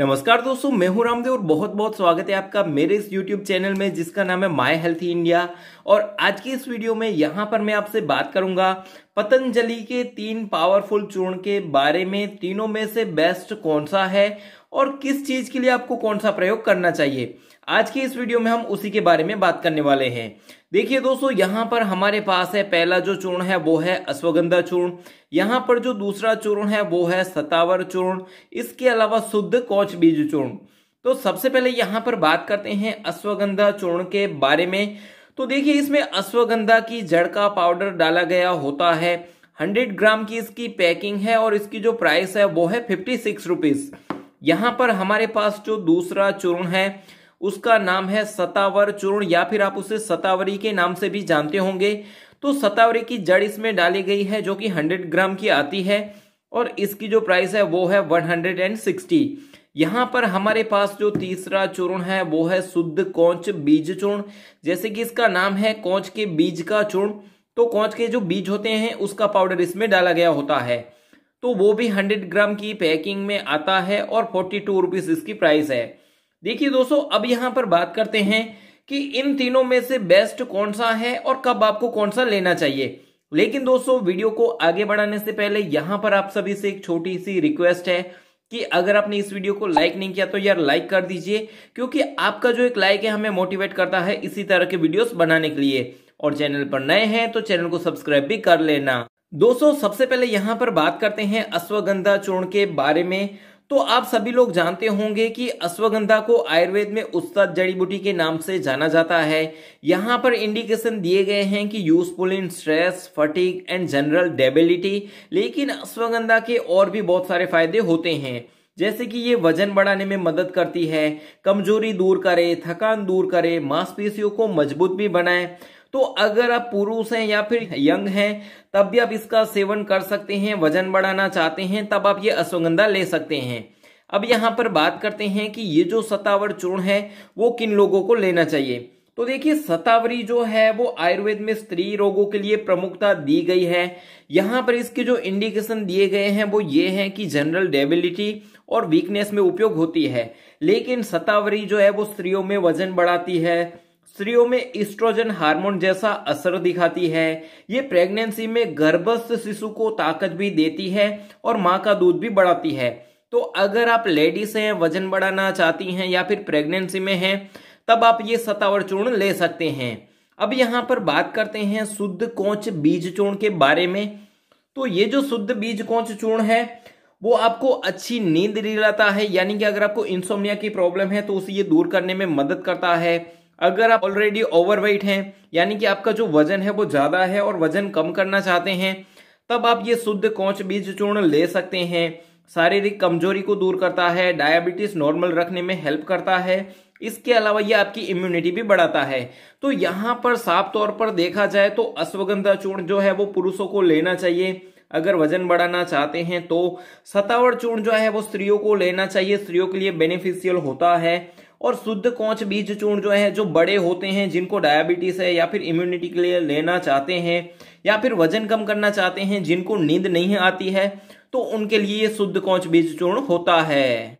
नमस्कार दोस्तों मैं हूं रामदेव और बहुत बहुत स्वागत है आपका मेरे इस YouTube चैनल में जिसका नाम है माय हेल्थी इंडिया और आज की इस वीडियो में यहां पर मैं आपसे बात करूंगा पतंजलि के तीन पावरफुल चूर्ण के बारे में तीनों में से बेस्ट कौन सा है और किस चीज के लिए आपको कौन सा प्रयोग करना चाहिए आज की इस वीडियो में हम उसी के बारे में बात करने वाले हैं देखिए दोस्तों यहाँ पर हमारे पास है पहला जो चूर्ण है वो है अश्वगंधा चूर्ण यहाँ पर जो दूसरा चूर्ण है वो है सतावर चूर्ण इसके अलावा शुद्ध कौच बीज चूर्ण तो सबसे पहले यहाँ पर बात करते हैं अश्वगंधा चूर्ण के बारे में तो देखिए इसमें अश्वगंधा की जड़ का पाउडर डाला गया होता है हंड्रेड ग्राम की इसकी पैकिंग है और इसकी जो प्राइस है वो है फिफ्टी सिक्स रुपीज़ यहां पर हमारे पास जो दूसरा चूर्ण है उसका नाम है सतावर चूर्ण या फिर आप उसे सतावरी के नाम से भी जानते होंगे तो सतावरी की जड़ इसमें डाली गई है जो कि हंड्रेड ग्राम की आती है और इसकी जो प्राइस है वो है वन हंड्रेड एंड सिक्सटी यहाँ पर हमारे पास जो तीसरा चूर्ण है वो है शुद्ध कोच बीज चूर्ण जैसे कि इसका नाम है कोच के बीज का चूर्ण तो कोच के जो बीज होते हैं उसका पाउडर इसमें डाला गया होता है तो वो भी हंड्रेड ग्राम की पैकिंग में आता है और फोर्टी टू रुपीज इसकी प्राइस है देखिए दोस्तों अब यहां पर बात करते हैं कि इन तीनों में से बेस्ट कौन सा है और कब आपको कौन सा लेना चाहिए लेकिन दोस्तों वीडियो को आगे बढ़ाने से पहले यहां पर आप सभी से एक छोटी सी रिक्वेस्ट है कि अगर आपने इस वीडियो को लाइक नहीं किया तो यार लाइक कर दीजिए क्योंकि आपका जो एक लाइक है हमें मोटिवेट करता है इसी तरह के वीडियोस बनाने के लिए और चैनल पर नए हैं तो चैनल को सब्सक्राइब भी कर लेना दोस्तों सबसे पहले यहां पर बात करते हैं अश्वगंधा चूर्ण के बारे में तो आप सभी लोग जानते होंगे कि अश्वगंधा को आयुर्वेद में उस्ताद जड़ी बूटी के नाम से जाना जाता है यहाँ पर इंडिकेशन दिए गए हैं कि useful in stress fatigue and general debility लेकिन अश्वगंधा के और भी बहुत सारे फायदे होते हैं जैसे कि ये वजन बढ़ाने में मदद करती है कमजोरी दूर करे थकान दूर करे मांसपेशियों को मजबूत भी बनाए तो अगर आप पुरुष हैं या फिर यंग हैं तब भी आप इसका सेवन कर सकते हैं वजन बढ़ाना चाहते हैं तब आप ये अश्वगंधा ले सकते हैं अब यहाँ पर बात करते हैं कि ये जो सतावर चूर्ण है वो किन लोगों को लेना चाहिए तो देखिए सतावरी जो है वो आयुर्वेद में स्त्री रोगों के लिए प्रमुखता दी गई है यहाँ पर इसके जो इंडिकेशन दिए गए हैं वो ये है कि जनरल डेबिलिटी और वीकनेस में उपयोग होती है लेकिन सतावरी जो है वो स्त्रियों में वजन बढ़ाती है स्त्रियों में इस्ट्रोजन हार्मोन जैसा असर दिखाती है ये प्रेगनेंसी में गर्भस्थ शिशु को ताकत भी देती है और माँ का दूध भी बढ़ाती है तो अगर आप लेडीज हैं वजन बढ़ाना चाहती हैं या फिर प्रेगनेंसी में हैं तब आप ये सतावर चूर्ण ले सकते हैं अब यहाँ पर बात करते हैं शुद्ध कोच बीज चूर्ण के बारे में तो ये जो शुद्ध बीज कोच चूर्ण है वो आपको अच्छी नींद दिलाता है यानी कि अगर आपको इंसोमिया की प्रॉब्लम है तो उसे ये दूर करने में मदद करता है अगर आप ऑलरेडी ओवरवेट हैं यानी कि आपका जो वजन है वो ज़्यादा है और वजन कम करना चाहते हैं तब आप ये शुद्ध कोच बीज चूर्ण ले सकते हैं शारीरिक कमजोरी को दूर करता है डायबिटीज नॉर्मल रखने में हेल्प करता है इसके अलावा ये आपकी इम्यूनिटी भी बढ़ाता है तो यहाँ पर साफ तौर पर देखा जाए तो अश्वगंधा चूर्ण जो है वो पुरुषों को लेना चाहिए अगर वजन बढ़ाना चाहते हैं तो सतावर चूर्ण जो है वो स्त्रियों को लेना चाहिए स्त्रियों के लिए बेनिफिशियल होता है और शुद्ध कोच बीज चूर्ण जो है जो बड़े होते हैं जिनको डायबिटीज है या फिर इम्यूनिटी के लिए लेना चाहते हैं या फिर वजन कम करना चाहते हैं जिनको नींद नहीं आती है तो उनके लिए ये शुद्ध कोच बीज चूर्ण होता है